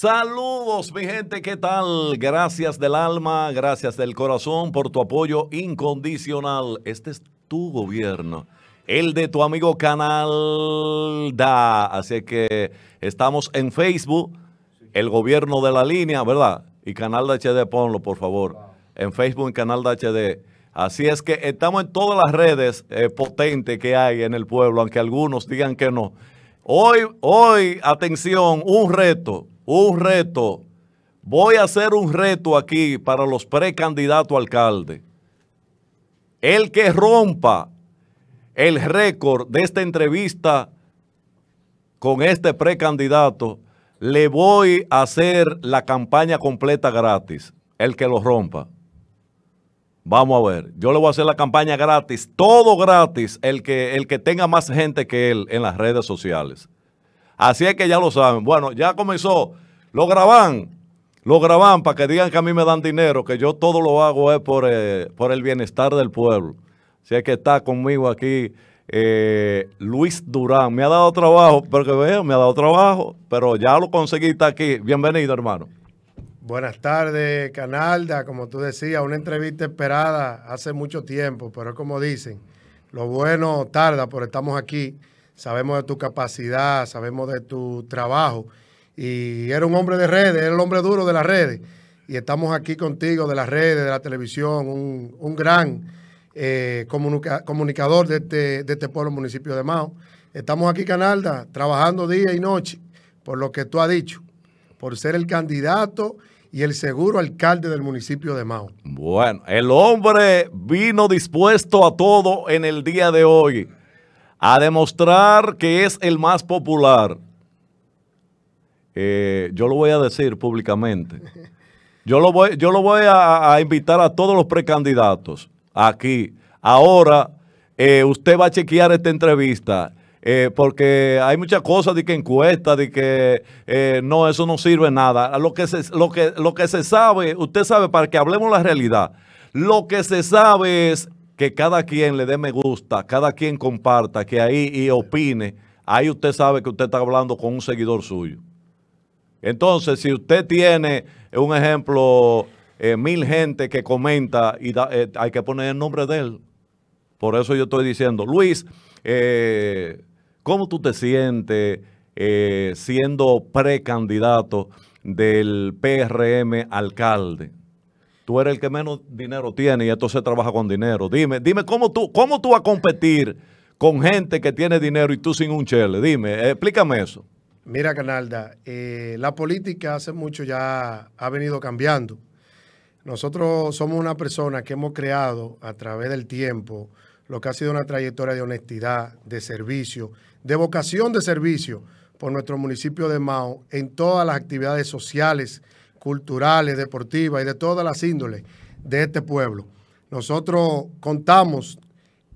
Saludos, mi gente, ¿qué tal? Gracias del alma, gracias del corazón por tu apoyo incondicional. Este es tu gobierno, el de tu amigo Canal Da. Así que estamos en Facebook, el gobierno de la línea, ¿verdad? Y Canal de HD, ponlo, por favor. En Facebook, en Canal de HD. Así es que estamos en todas las redes eh, potentes que hay en el pueblo, aunque algunos digan que no. Hoy, hoy, atención, un reto un reto. Voy a hacer un reto aquí para los precandidatos alcalde. El que rompa el récord de esta entrevista con este precandidato, le voy a hacer la campaña completa gratis. El que lo rompa. Vamos a ver, yo le voy a hacer la campaña gratis, todo gratis, el que, el que tenga más gente que él en las redes sociales. Así es que ya lo saben. Bueno, ya comenzó. Lo graban. Lo graban para que digan que a mí me dan dinero, que yo todo lo hago es por, eh, el bienestar del pueblo. Así es que está conmigo aquí eh, Luis Durán. Me ha dado trabajo, porque veo, me ha dado trabajo, pero ya lo conseguí, está aquí. Bienvenido, hermano. Buenas tardes, Canalda. Como tú decías, una entrevista esperada hace mucho tiempo, pero como dicen, lo bueno tarda, pero estamos aquí sabemos de tu capacidad, sabemos de tu trabajo. Y era un hombre de redes, era el hombre duro de las redes. Y estamos aquí contigo de las redes, de la televisión, un, gran eh, comunicador este, de este, pueblo, municipio de Mao. Estamos aquí, Canalda, trabajando día y noche por lo que tú has dicho, por ser el candidato y el seguro alcalde del municipio de Mao. Bueno, el hombre vino dispuesto a todo en el día de hoy a demostrar que es el más popular. Eh, yo lo voy a decir públicamente. Yo lo voy, yo lo voy a, invitar a todos los precandidatos aquí. Ahora, eh, usted va a chequear esta entrevista. Eh, porque hay muchas cosas de que encuesta, de que no, eso no sirve nada. Lo que, se, lo, que, lo que se sabe, usted sabe, para que hablemos la realidad, lo que se sabe es que cada quien le dé me gusta, cada quien comparta, que ahí y opine, ahí usted sabe que usted está hablando con un seguidor suyo. Entonces, si usted tiene un ejemplo, eh, mil gente que comenta y eh, hay que poner el nombre de él. Por eso yo estoy diciendo, Luis, eh, ¿cómo tú te sientes siendo precandidato del PRM alcalde? tú eres el que menos dinero tiene y entonces trabaja con dinero. Dime, dime cómo tú, cómo tú vas a competir con gente que tiene dinero y tú sin un chele. Dime, explícame eso. Mira, Canalda, eh, la política hace mucho ya ha venido cambiando. Nosotros somos una persona que hemos creado a través del tiempo lo que ha sido una trayectoria de honestidad, de servicio, de vocación de servicio por nuestro municipio de Mao en todas las actividades sociales culturales, deportivas y de todas las índoles de este pueblo. Nosotros contamos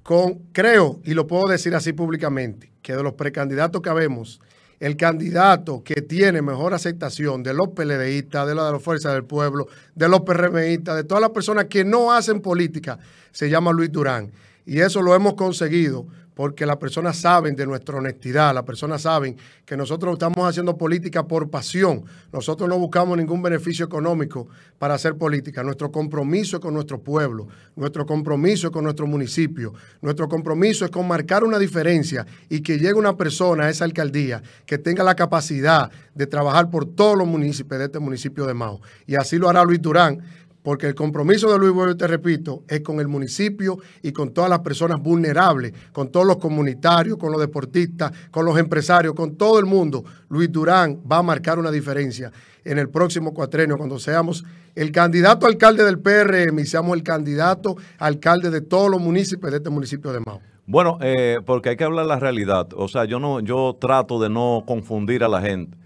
con, creo, y lo puedo decir así públicamente, que de los precandidatos que habemos, el candidato que tiene mejor aceptación de los PLDistas, de, la, de las fuerzas del pueblo, de los PRMistas, de todas las personas que no hacen política, se llama Luis Durán. Y eso lo hemos conseguido porque las personas saben de nuestra honestidad, las personas saben que nosotros estamos haciendo política por pasión, nosotros no buscamos ningún beneficio económico para hacer política, nuestro compromiso es con nuestro pueblo, nuestro compromiso es con nuestro municipio, nuestro compromiso es con marcar una diferencia y que llegue una persona a esa alcaldía que tenga la capacidad de trabajar por todos los municipios de este municipio de Mao. Y así lo hará Luis Durán porque el compromiso de Luis Bueno, te repito, es con el municipio y con todas las personas vulnerables, con todos los comunitarios, con los deportistas, con los empresarios, con todo el mundo. Luis Durán va a marcar una diferencia en el próximo cuatrenio, cuando seamos el candidato alcalde del PRM y seamos el candidato alcalde de todos los municipios de este municipio de Mao. Bueno, eh, porque hay que hablar la realidad. O sea, yo no, yo trato de no confundir a la gente.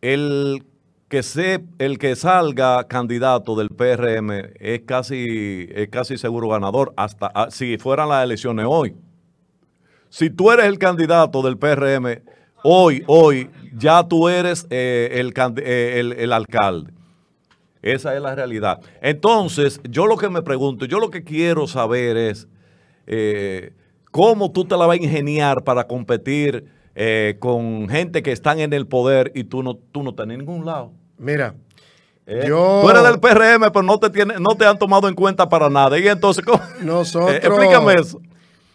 El que el que salga candidato del PRM es casi, casi seguro ganador, hasta ah, si fueran las elecciones hoy. Si tú eres el candidato del PRM hoy, hoy, ya tú eres eh, eh, el, alcalde. Esa es la realidad. Entonces, yo lo que me pregunto, yo lo que quiero saber es eh, cómo tú te la vas a ingeniar para competir con gente que están en el poder y tú no, tú no estás en ningún lado. Mira, eh, Tú eres del PRM, pero no te, tiene, no te han tomado en cuenta para nada. Y entonces, ¿cómo? Nosotros... Eh, explícame eso.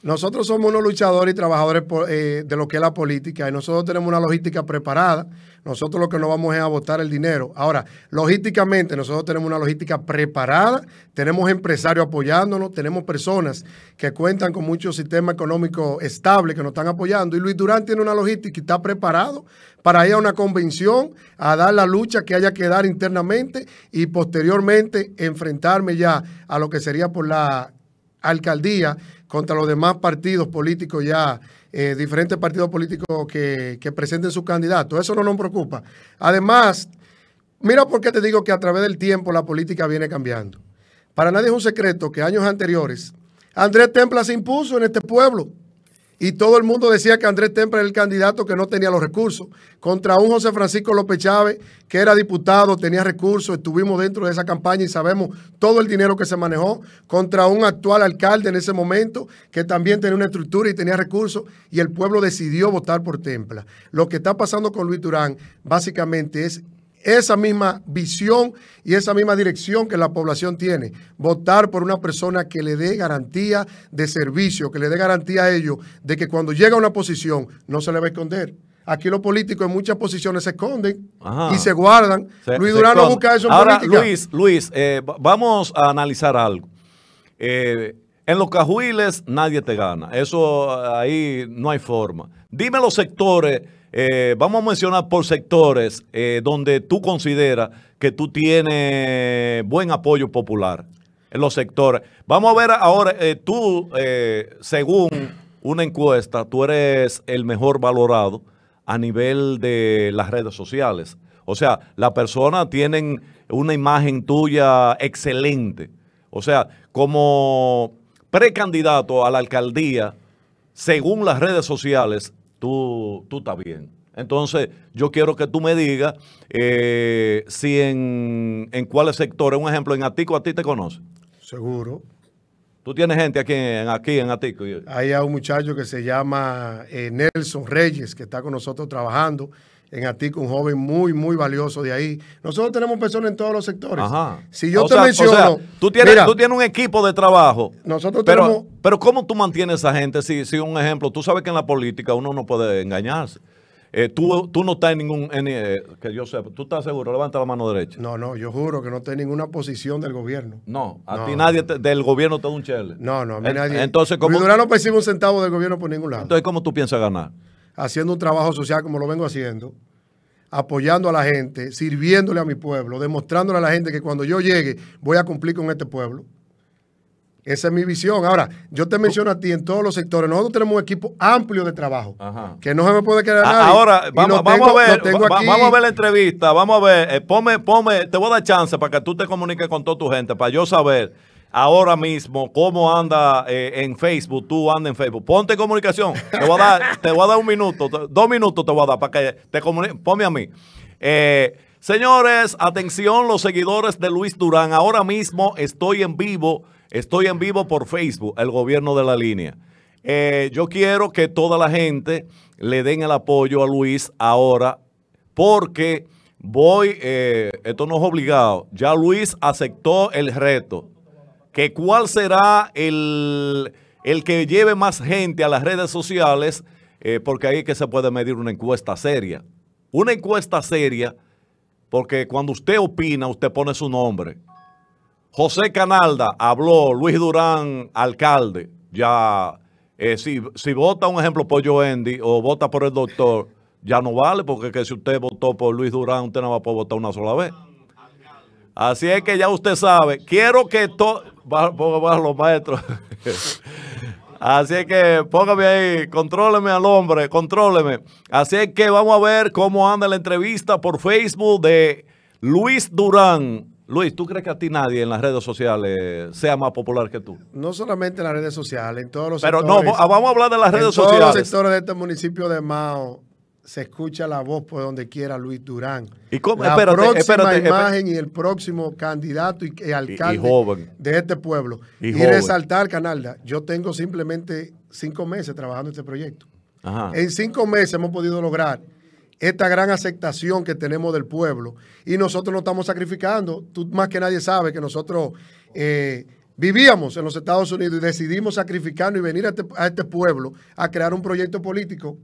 Nosotros somos unos luchadores y trabajadores eh, de lo que es la política y nosotros tenemos una logística preparada. Nosotros lo que no vamos es a votar el dinero. Ahora, logísticamente, nosotros tenemos una logística preparada, tenemos empresarios apoyándonos, tenemos personas que cuentan con mucho sistema económico estable que nos están apoyando. Y Luis Durán tiene una logística y está preparado para ir a una convención, a dar la lucha que haya que dar internamente y posteriormente enfrentarme ya a lo que sería por la alcaldía contra los demás partidos políticos ya, eh, diferentes partidos políticos que, que presenten sus candidatos. Eso no nos preocupa. Además, mira por qué te digo que a través del tiempo la política viene cambiando. Para nadie es un secreto que años anteriores Andrés Templa se impuso en este pueblo y todo el mundo decía que Andrés Templa era el candidato que no tenía los recursos, contra un José Francisco López Chávez, que era diputado, tenía recursos, estuvimos dentro de esa campaña y sabemos todo el dinero que se manejó, contra un actual alcalde en ese momento, que también tenía una estructura y tenía recursos, y el pueblo decidió votar por Templa. Lo que está pasando con Luis Durán básicamente es esa misma visión y esa misma dirección que la población tiene. Votar por una persona que le dé garantía de servicio, que le dé garantía a ellos de que cuando llega a una posición no se le va a esconder. Aquí los políticos en muchas posiciones se esconden y se guardan. Luis Durán no busca eso en Luis, Luis eh, vamos a analizar algo. Eh, en los cajuiles nadie te gana. Eso eh, ahí no hay forma. Dime los sectores, eh, vamos a mencionar por sectores eh, donde tú consideras que tú tienes buen apoyo popular. En los sectores. Vamos a ver ahora, tú, según una encuesta, tú eres el mejor valorado a nivel de las redes sociales. O sea, la persona tienen una imagen tuya excelente. O sea, como precandidato a la alcaldía, según las redes sociales, tú, tú estás bien. Entonces, yo quiero que tú me digas eh, si en, en cuáles sectores, un ejemplo, en Atico, ¿a ti te conoce? Seguro. ¿Tú tienes gente aquí en, aquí en Atico? Hay un muchacho que se llama eh, Nelson Reyes, que está con nosotros trabajando en Atico un joven muy, muy valioso de ahí. Nosotros tenemos personas en todos los sectores. Si yo te menciono. tú, tienes, tú tienes un equipo de trabajo. Nosotros tenemos. Pero, ¿cómo tú mantienes a esa gente? Si, si un ejemplo, tú sabes que en la política uno no puede engañarse. Eh, tú, tú, no estás en ningún. Eh, que yo sepa. ¿Tú estás seguro? Levanta la mano derecha. No, no, yo juro que no tengo ninguna posición del gobierno. No, a ti nadie del gobierno te da un chele. No, no, a mí nadie. Entonces, ¿cómo? no percibe un centavo del gobierno por ningún lado. Entonces, ¿cómo tú piensas ganar? haciendo un trabajo social como lo vengo haciendo, apoyando a la gente, sirviéndole a mi pueblo, demostrándole a la gente que cuando yo llegue voy a cumplir con este pueblo. Esa es mi visión. Ahora, yo te menciono a ti en todos los sectores. Nosotros tenemos un equipo amplio de trabajo. Que no se me puede quedar nadie. Ahora, vamos, a ver, vamos a ver la entrevista. Vamos a ver. Eh, ponme, te voy a dar chance para que tú te comuniques con toda tu gente, para yo saber ahora mismo, cómo anda eh, en Facebook, tú andas en Facebook. Ponte en comunicación. Te voy a dar, un minuto, dos minutos te voy a dar para que te comuniques. Ponme a mí. Eh, señores, atención los seguidores de Luis Durán. Ahora mismo estoy en vivo, estoy en vivo por Facebook, el gobierno de la línea. Eh, yo quiero que toda la gente le den el apoyo a Luis ahora porque voy, esto no es obligado, ya Luis aceptó el reto que cuál será el, que lleve más gente a las redes sociales, eh, porque ahí es que se puede medir una encuesta seria. Una encuesta seria, porque cuando usted opina, usted pone su nombre. José Canalda habló, Luis Durán, alcalde, ya... Eh, si, vota, un ejemplo, por Joendi o vota por el doctor, ya no vale, porque si usted votó por Luis Durán, usted no va a poder votar una sola vez. Así es que ya usted sabe. Quiero que todo. Pongo bajo los maestros. Así es que póngame ahí, contróleme al hombre, contróleme. Así es que vamos a ver cómo anda la entrevista por Facebook de Luis Durán. Luis, ¿tú crees que a ti nadie en las redes sociales sea más popular que tú? No solamente en las redes sociales, en todos los sectores. Pero no, ah, vamos a hablar de las redes sociales. En todos los sectores de este municipio de Mao se escucha la voz por donde quiera Luis Durán. ¿Y cómo? La próxima imagen y el próximo candidato y, alcalde de este pueblo. Y, resaltar, Canalda, yo tengo simplemente cinco meses trabajando en este proyecto. En cinco meses hemos podido lograr esta gran aceptación que tenemos del pueblo y nosotros no estamos sacrificando. Tú más que nadie sabes que nosotros eh, vivíamos en los Estados Unidos y decidimos sacrificarnos y venir a este, este pueblo a crear un proyecto político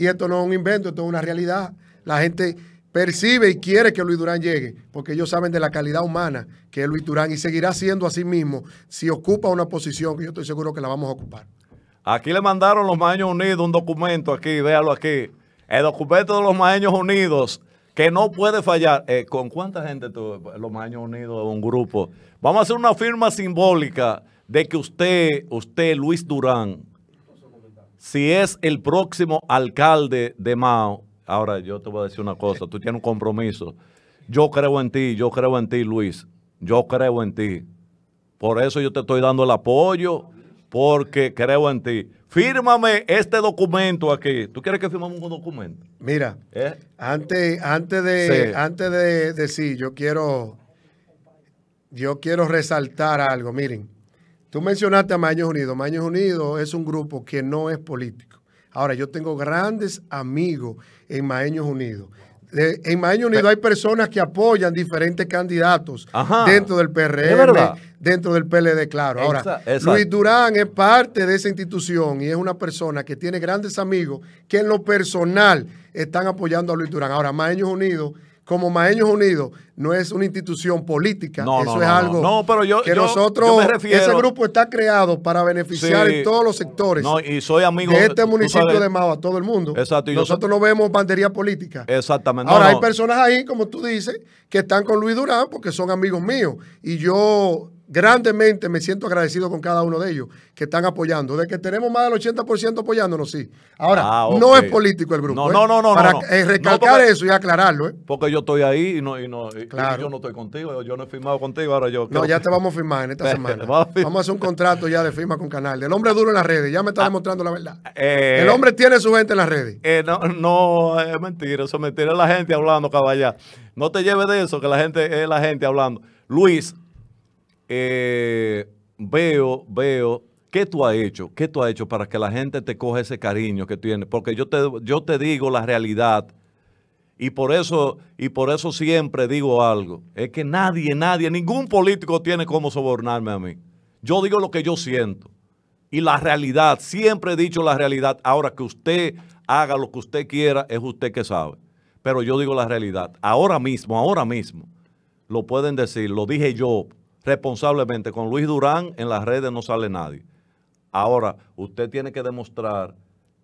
y esto no es un invento, esto es una realidad. La gente percibe y quiere que Luis Durán llegue, porque ellos saben de la calidad humana que es Luis Durán y seguirá siendo así mismo si ocupa una posición que yo estoy seguro que la vamos a ocupar. Aquí le mandaron los Maños Unidos un documento, aquí, véalo aquí. El documento de los Maños Unidos, que no puede fallar. Eh, ¿Con cuánta gente los Maños Unidos, un grupo? Vamos a hacer una firma simbólica de que usted, usted, Luis Durán, si es el próximo alcalde de Mao, ahora yo te voy a decir una cosa, tú tienes un compromiso. Yo creo en ti, yo creo en ti, Luis. Yo creo en ti. Por eso yo te estoy dando el apoyo, porque creo en ti. Fírmame este documento aquí. ¿Tú quieres que firmemos un documento? Mira, ¿Eh? antes, antes, de, antes de decir, yo quiero, yo quiero resaltar algo. Miren, Tú mencionaste a Maños Unidos. Maños Unidos es un grupo que no es político. Ahora, yo tengo grandes amigos en Maños Unidos. en Maños Unidos hay personas que apoyan diferentes candidatos dentro del PRM, dentro del PLD, claro. Ahora, Luis Durán es parte de esa institución y es una persona que tiene grandes amigos que en lo personal están apoyando a Luis Durán. Ahora, Maños Unidos como Maeños Unidos no es una institución política, eso es algo pero yo, que nosotros, ese grupo está creado para beneficiar en todos los sectores y soy amigo, de este municipio de Mao, a todo el mundo. Exacto, nosotros no vemos bandería política. Exactamente. Ahora, hay personas ahí, como tú dices, que están con Luis Durán porque son amigos míos y yo Grandemente me siento agradecido con cada uno de ellos que están apoyando. De que tenemos más del 80% apoyándonos, sí. Ahora, ah, no es político el grupo. No, ¿eh? no, no, Para eh, recalcar eso y aclararlo. ¿eh? Porque yo estoy ahí y no, y no yo no estoy contigo. Yo no he firmado contigo. Ahora yo. No, ya te vamos a firmar en esta semana. vamos a hacer un contrato ya de firma con Canal. El hombre duro en las redes. Ya me está ah, demostrando la verdad. el hombre tiene su gente en las redes. no, no, es mentira. Eso es mentira. Es la gente hablando, caballá. No te lleves de eso, que la gente es la gente hablando. Luis, eh, veo, veo, ¿qué tú has hecho? ¿Qué tú has hecho para que la gente te coja ese cariño que tiene Porque yo te, yo te digo la realidad. Y por, eso, y por eso siempre digo algo. Es que nadie, nadie, ningún político tiene cómo sobornarme a mí. Yo digo lo que yo siento. Y la realidad, siempre he dicho la realidad. Ahora que usted haga lo que usted quiera, es usted que sabe. Pero yo digo la realidad. Ahora mismo, ahora mismo, lo pueden decir, lo dije yo, responsablemente con Luis Durán, en las redes no sale nadie. Ahora, usted tiene que demostrar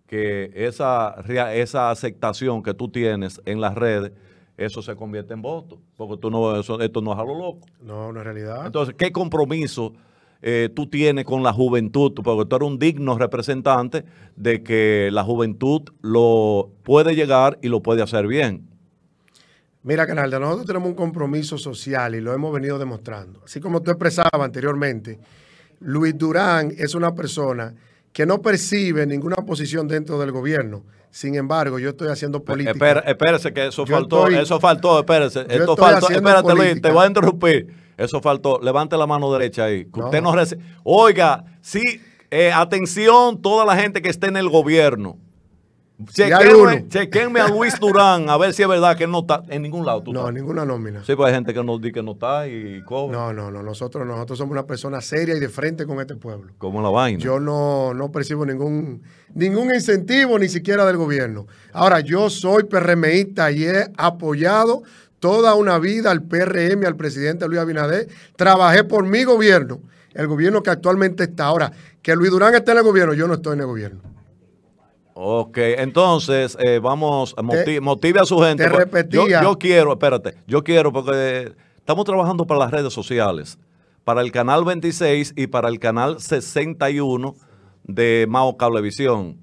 que esa, esa aceptación que tú tienes en las redes, eso se convierte en voto, porque tú no, esto no es algo loco. No, no es realidad. Entonces, ¿qué compromiso eh, tú tienes con la juventud? Porque tú eres un digno representante de que la juventud lo puede llegar y lo puede hacer bien. Mira, Canalda, nosotros tenemos un compromiso social y lo hemos venido demostrando. Así como tú expresaba anteriormente, Luis Durán es una persona que no percibe ninguna posición dentro del gobierno. Sin embargo, yo estoy haciendo pues, política. espérese, que eso faltó, eso faltó, espérese. Esto faltó, espérate, Luis, te voy a interrumpir. Eso faltó. Levante la mano derecha ahí. Que no. Oiga, sí, eh, atención, toda la gente que esté en el gobierno. Chequenme, a Luis Durán a ver si es verdad que no está en ningún lado. no, ninguna nómina. Sí, pues hay gente que nos dice que no está y cobra. No, no, no. Nosotros, nosotros somos una persona seria y de frente con este pueblo. ¿Cómo la vaina? Yo no, no percibo ningún, ningún incentivo, ni siquiera del gobierno. Ahora, yo soy PRMista y he apoyado toda una vida al PRM, al presidente Luis Abinader. Trabajé por mi gobierno, el gobierno que actualmente está. Ahora, que Luis Durán esté en el gobierno, yo no estoy en el gobierno. Ok, entonces eh, vamos, motive, a su gente. Te pues, repetía. Yo, quiero, espérate, yo quiero porque estamos trabajando para las redes sociales, para el canal 26 y para el canal 61 de Mao Cablevisión.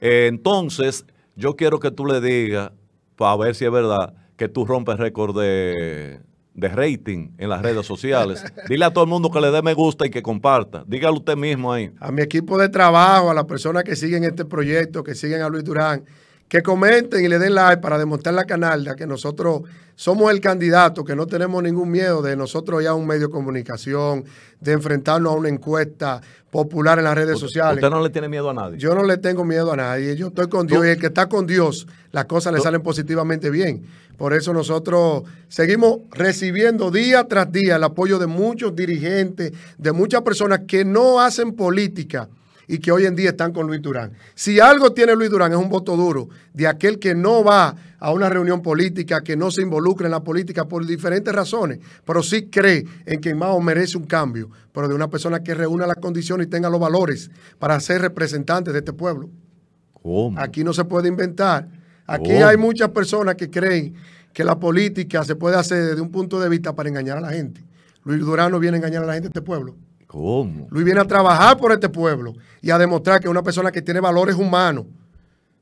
entonces, yo quiero que tú le digas, para ver si es verdad, que tú rompes récord de, de rating en las redes sociales. Dile a todo el mundo que le dé me gusta y que comparta. Dígalo usted mismo ahí. A mi equipo de trabajo, a las personas que siguen este proyecto, que siguen a Luis Durán que comenten y le den like para demostrar la de que nosotros somos el candidato, que no tenemos ningún miedo de nosotros ya un medio de comunicación, de enfrentarnos a una encuesta popular en las redes sociales. Usted no le tiene miedo a nadie. Yo no le tengo miedo a nadie. Yo estoy con Dios y el que está con Dios, las cosas le salen positivamente bien. Por eso nosotros seguimos recibiendo día tras día el apoyo de muchos dirigentes, de muchas personas que no hacen política y que hoy en día están con Luis Durán. Si algo tiene Luis Durán es un voto duro de aquel que no va a una reunión política, que no se involucra en la política por diferentes razones, pero sí cree en que Mao merece un cambio, pero de una persona que reúna las condiciones y tenga los valores para ser representante de este pueblo. Aquí no se puede inventar. Aquí hay muchas personas que creen que la política se puede hacer desde un punto de vista para engañar a la gente. Luis Durán no viene a engañar a la gente de este pueblo. ¿Cómo? Luis viene a trabajar por este pueblo y a demostrar que es una persona que tiene valores humanos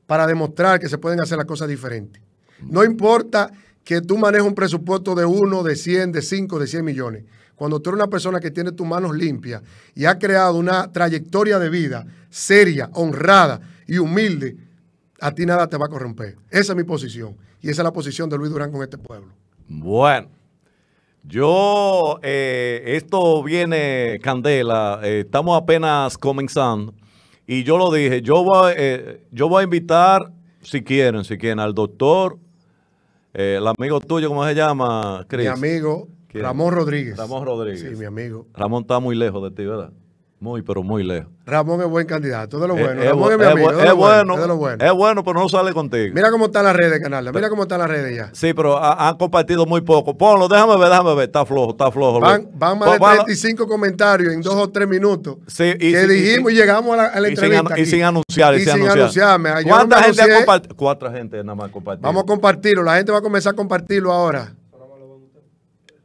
para demostrar que se pueden hacer las cosas diferentes. No importa que tú manejes un presupuesto de uno, de 100, de 5, de 100 millones. Cuando tú eres una persona que tiene tus manos limpias y ha creado una trayectoria de vida seria, honrada y humilde, a ti nada te va a corromper. Esa es mi posición. Y esa es la posición de Luis Durán con este pueblo. Bueno. Yo, eh, esto viene, Candela, eh, estamos apenas comenzando y yo lo dije, yo voy, eh, yo voy a invitar, si quieren, si quieren, al doctor, el amigo tuyo, ¿cómo se llama, Mi amigo, Ramón Rodríguez. Ramón Rodríguez. Sí, mi amigo. Ramón está muy lejos de ti, ¿verdad? Muy, pero muy lejos. Ramón es buen candidato, de lo eh, bueno. es, mi amigo, es, bueno, es, bueno, pero no sale contigo. Mira cómo están las redes, canal, Mira cómo está la red ya. Sí, pero han compartido muy poco. Ponlo, déjame ver, déjame ver. Está flojo, está flojo. Van, van más de 35 pues, comentarios en dos o tres minutos. Sí, y, dijimos y, llegamos a la, entrevista. y sin anunciar, y, sin, anunciar. anunciarme. ¿Cuánta gente ha compartido? Cuatro gente nada más compartido. Vamos a compartirlo. La gente va a comenzar a compartirlo ahora.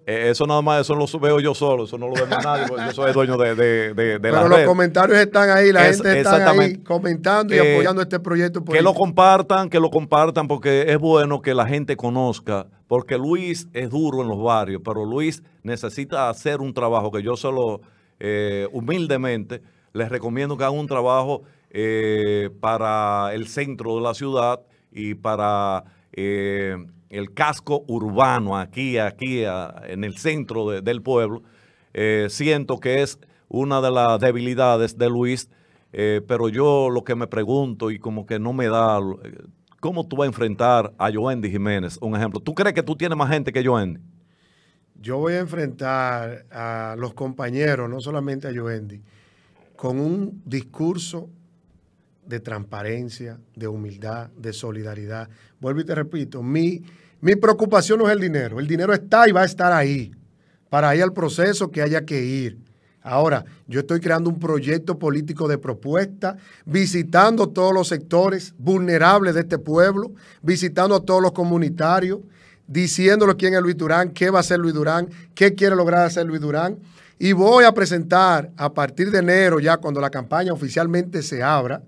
Eh, eso nada más, eso lo veo yo solo, eso no lo ve nadie, yo soy dueño de, de, de, Pero los comentarios están ahí, la gente está ahí comentando y apoyando este proyecto. Que lo compartan, que lo compartan, porque es bueno que la gente conozca, porque Luis es duro en los barrios, pero Luis necesita hacer un trabajo que yo solo, eh, humildemente, les recomiendo que hagan un trabajo eh, para el centro de la ciudad y para el casco urbano, aquí, aquí, en el centro del pueblo, eh, siento que es una de las debilidades de Luis, eh, pero yo lo que me pregunto y como que no me da, eh, ¿cómo tú vas a enfrentar a Joendy Jiménez? Un ejemplo, ¿tú crees que tú tienes más gente que Joendy? Yo voy a enfrentar a los compañeros, no solamente a Joendy, con un discurso de transparencia, de humildad, de solidaridad. Vuelvo y te repito, mi mi preocupación no es el dinero. El dinero está y va a estar ahí. Para ir al proceso que haya que ir. Ahora, yo estoy creando un proyecto político de propuesta, visitando todos los sectores vulnerables de este pueblo, visitando a todos los comunitarios, diciéndoles quién es Luis Durán, qué va a hacer Luis Durán, qué quiere lograr hacer Luis Durán. Y voy a presentar a partir de enero, ya cuando la campaña oficialmente se abra,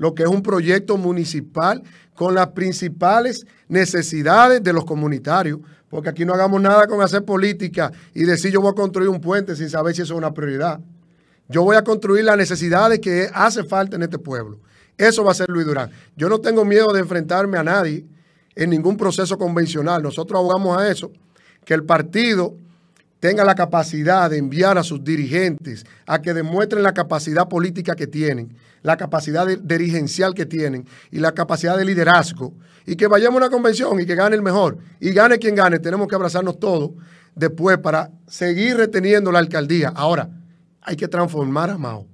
lo que es un proyecto municipal con las principales necesidades de los comunitarios, porque aquí no hagamos nada con hacer política y decir yo voy a construir un puente sin saber si eso es una prioridad. Yo voy a construir las necesidades que hace falta en este pueblo. Eso va a ser Luis Durán. Yo no tengo miedo de enfrentarme a nadie en ningún proceso convencional. Nosotros abogamos a eso, que el partido tenga la capacidad de enviar a sus dirigentes a que demuestren la capacidad política que tienen, la capacidad dirigencial que tienen y la capacidad de liderazgo, y que vayamos a una convención y que gane el mejor, y gane quien gane, tenemos que abrazarnos todos después para seguir reteniendo la alcaldía. Ahora, hay que transformar a Mao,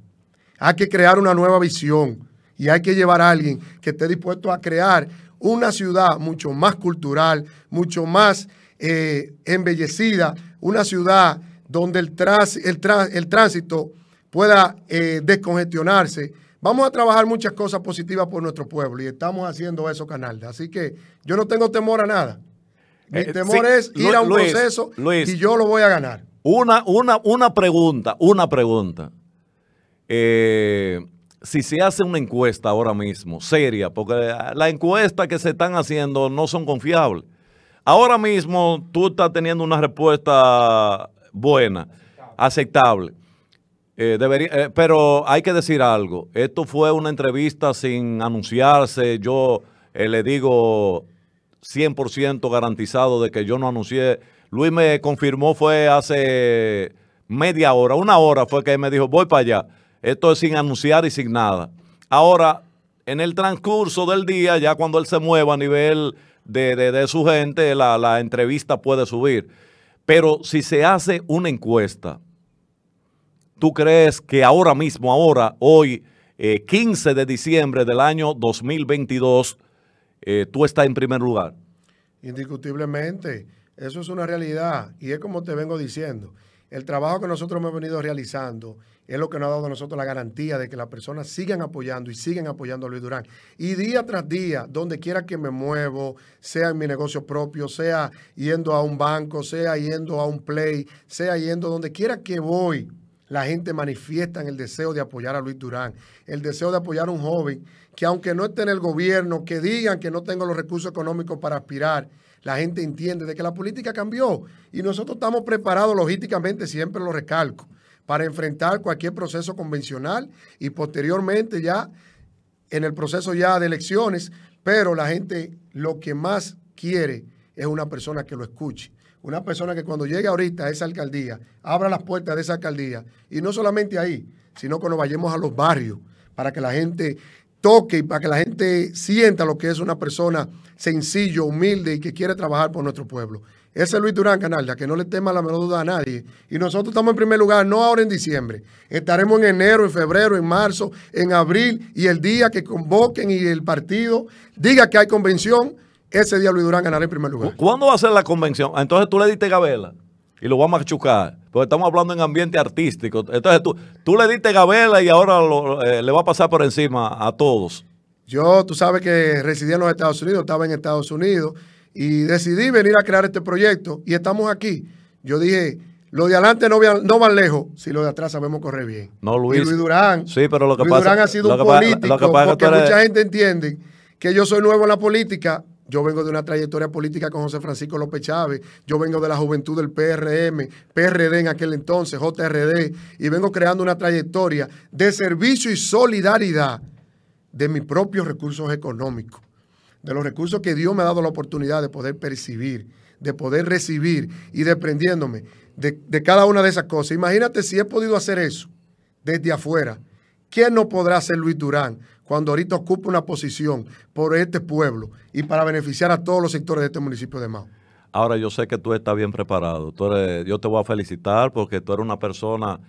hay que crear una nueva visión y hay que llevar a alguien que esté dispuesto a crear una ciudad mucho más cultural, mucho más eh, embellecida, una ciudad donde el, el, tránsito pueda eh, descongestionarse. Vamos a trabajar muchas cosas positivas por nuestro pueblo y estamos haciendo eso, Canalda. Así que yo no tengo temor a nada. Mi eh, temor es ir a un proceso y yo lo voy a ganar. Una, una, una pregunta, una pregunta. si se hace una encuesta ahora mismo, seria, porque las encuestas que se están haciendo no son confiables. Ahora mismo tú estás teniendo una respuesta buena, aceptable. Eh, debería, eh, pero hay que decir algo. Esto fue una entrevista sin anunciarse. Yo eh, le digo 100% garantizado de que yo no anuncié. Luis me confirmó fue hace media hora, una hora fue que él me dijo, voy para allá. Esto es sin anunciar y sin nada. Ahora, en el transcurso del día, ya cuando él se mueva a nivel de, su gente, la, entrevista puede subir. Pero si se hace una encuesta, ¿tú crees que ahora mismo, ahora, hoy, 15 eh, de diciembre del año 2022, eh, tú estás en primer lugar? Indiscutiblemente, eso es una realidad y es como te vengo diciendo el trabajo que nosotros hemos venido realizando es lo que nos ha dado a nosotros la garantía de que las personas sigan apoyando y siguen apoyando a Luis Durán. Y día tras día, donde quiera que me muevo, sea en mi negocio propio, sea yendo a un banco, sea yendo a un play, sea yendo donde quiera que voy, la gente manifiesta el deseo de apoyar a Luis Durán, el deseo de apoyar a un joven que aunque no esté en el gobierno, que digan que no tengo los recursos económicos para aspirar, la gente entiende de que la política cambió y nosotros estamos preparados logísticamente, siempre lo recalco, para enfrentar cualquier proceso convencional y posteriormente ya en el proceso ya de elecciones, pero la gente lo que más quiere es una persona que lo escuche. Una persona que cuando llegue ahorita a esa alcaldía, abra las puertas de esa alcaldía. Y no solamente ahí, sino que nos vayamos a los barrios, para que la gente toque y para que la gente sienta lo que es una persona sencillo, humilde y que quiere trabajar por nuestro pueblo. Ese es Luis Durán ya que no le tema la menor duda a nadie. Y nosotros estamos en primer lugar, no ahora en diciembre. Estaremos en enero, en febrero, en marzo, en abril y el día que convoquen y el partido diga que hay convención, ese día Luis Durán ganará en primer lugar. ¿Cuándo va a ser la convención? Entonces tú le diste Gabela y lo vamos a machucar estamos hablando en ambiente artístico. Entonces, tú, tú le diste gabela y ahora eh, le va a pasar por encima a todos. Yo, tú sabes que residí en los Estados Unidos, estaba en Estados Unidos y decidí venir a crear este proyecto y estamos aquí. Yo dije, lo de adelante no, no van lejos, si lo de atrás sabemos correr bien. No, Luis. Y Durán. Sí, pero lo que pasa, ha sido un político, que porque mucha gente entiende que yo soy nuevo en la política, yo vengo de una trayectoria política con José Francisco López Chávez. Yo vengo de la juventud del PRM, PRD en aquel entonces, JRD. Y vengo creando una trayectoria de servicio y solidaridad de mis propios recursos económicos, de los recursos que Dios me ha dado la oportunidad de poder percibir, de poder recibir y dependiéndome de, de cada una de esas cosas. Imagínate si he podido hacer eso desde afuera. ¿Quién no podrá ser Luis Durán? cuando ahorita ocupa una posición por este pueblo y para beneficiar a todos los sectores de este municipio de Mao. Ahora yo sé que tú estás bien preparado. Tú yo te voy a felicitar porque tú eres una persona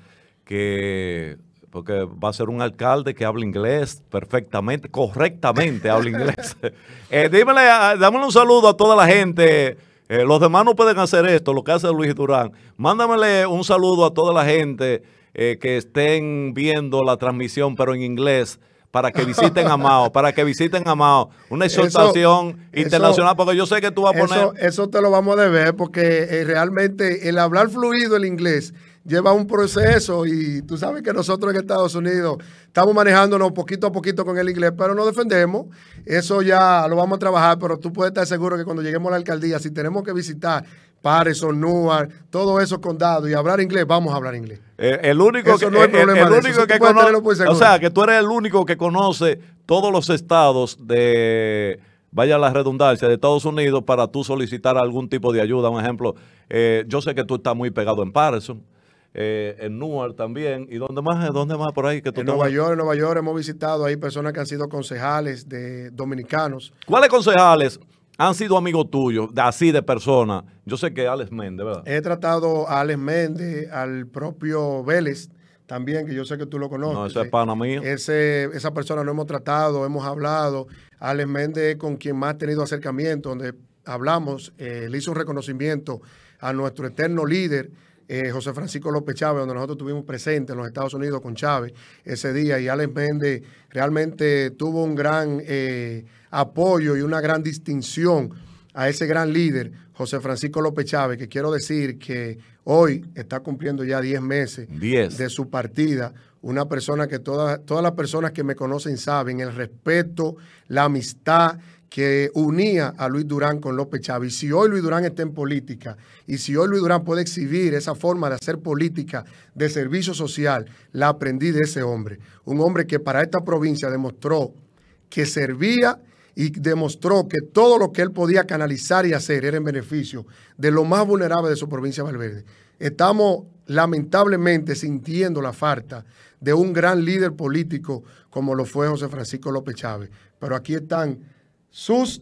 que porque va a ser un alcalde que habla inglés perfectamente, correctamente habla inglés. eh, dímele, dámele un saludo a toda la gente. Eh, los demás no pueden hacer esto, lo que hace Luis Durán. Mándamele un saludo a toda la gente eh, que estén viendo la transmisión, pero en inglés para que visiten a Mao, para que visiten a Mao. Una exhortación internacional, porque yo sé que tú vas a poner. Eso, te lo vamos a deber, porque eh, realmente el hablar fluido el inglés lleva un proceso y tú sabes que nosotros en Estados Unidos estamos manejándonos poquito a poquito con el inglés, pero no defendemos. Eso ya lo vamos a trabajar, pero tú puedes estar seguro que cuando lleguemos a la alcaldía, si tenemos que visitar Patterson, Newark, todos esos condados y hablar inglés, vamos a hablar inglés. Eh, el único eso que, no es eh, eh, problema único conoce, o sea, que tú eres el único que conoce todos los estados de vaya la redundancia, de Estados Unidos para tú solicitar algún tipo de ayuda. Un ejemplo, yo sé que tú estás muy pegado en Patterson, en Newark también. ¿Y dónde más? ¿Dónde más por ahí? Que en Nueva York, en Nueva York hemos visitado ahí personas que han sido concejales de dominicanos. ¿Cuáles concejales? han sido amigos tuyos, así de persona. Yo sé que Alex Méndez, ¿verdad? He tratado a Alex Méndez, al propio Vélez, también, que yo sé que tú lo conoces. No, ese es pana mío. Ese, esa persona lo hemos tratado, hemos hablado. Alex Méndez es con quien más ha tenido acercamiento, donde hablamos, eh, le hizo un reconocimiento a nuestro eterno líder, eh, José Francisco López Chávez, donde nosotros estuvimos presentes en los Estados Unidos con Chávez ese día. Y Alex Méndez realmente tuvo un gran... Eh, apoyo y una gran distinción a ese gran líder, José Francisco López Chávez, que quiero decir que hoy está cumpliendo ya 10 meses de su partida. Una persona que todas las personas que me conocen saben, el respeto, la amistad que unía a Luis Durán con López Chávez. Y si hoy Luis Durán está en política y si hoy Luis Durán puede exhibir esa forma de hacer política de servicio social, la aprendí de ese hombre. Un hombre que para esta provincia demostró que servía y demostró que todo lo que él podía canalizar y hacer era en beneficio de lo más vulnerable de su provincia de Valverde. Estamos lamentablemente sintiendo la falta de un gran líder político como lo fue José Francisco López Chávez. Pero aquí están sus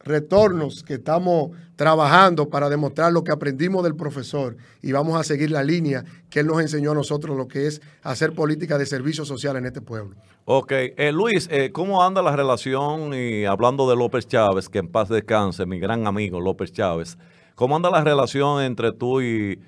retornos que estamos trabajando para demostrar lo que aprendimos del profesor y vamos a seguir la línea que él nos enseñó a nosotros lo que es hacer política de servicio social en este pueblo. Ok, eh, Luis, eh, ¿cómo anda la relación, y hablando de López Chávez, que en paz descanse, mi gran amigo López Chávez, ¿cómo anda la relación entre tú y,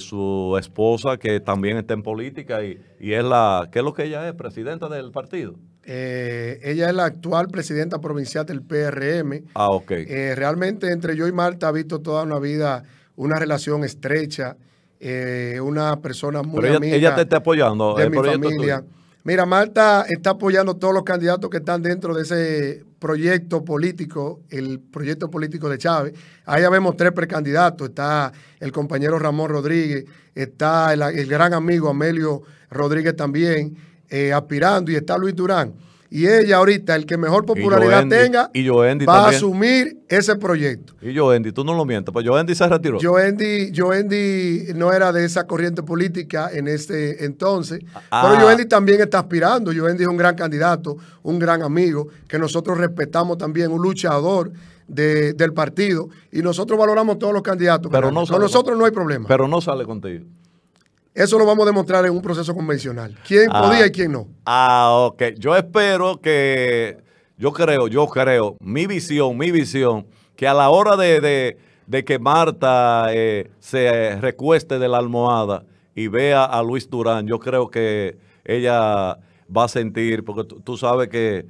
su esposa que también está en política y, es la, ¿qué es lo que ella es? Presidenta del partido. Eh, ella es la actual presidenta provincial del PRM. Ah, ok. realmente entre yo y Marta ha visto toda una vida una relación estrecha. Eh, una persona muy ella, amiga te está apoyando de eh, mi familia. Mira, Marta está apoyando todos los candidatos que están dentro de ese proyecto político, el proyecto político de Chávez. Ahí ya vemos tres precandidatos. Está el compañero Ramón Rodríguez, está el, gran amigo Amelio Rodríguez también eh, aspirando y está Luis Durán. Y ella ahorita, el que mejor popularidad tenga, va a asumir ese proyecto. Y Joendi, tú no lo mientas, pues Joendi se retiró. Joendi, no era de esa corriente política en este entonces, ah. pero Joendi también está aspirando. Joendi es un gran candidato, un gran amigo, que nosotros respetamos también, un luchador del partido. Y nosotros valoramos todos los candidatos. Pero con nosotros no hay problema. Pero no sale contigo. Eso lo vamos a demostrar en un proceso convencional. ¿Quién ah. podía y quién no? Ah, ok. Yo espero que, yo creo, yo creo, mi visión, mi visión, que a la hora de, que Marta eh, se recueste de la almohada y vea a Luis Durán, yo creo que ella va a sentir, porque tú sabes que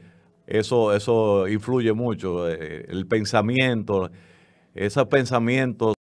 eso, eso influye mucho, eh, el pensamiento, esos pensamientos.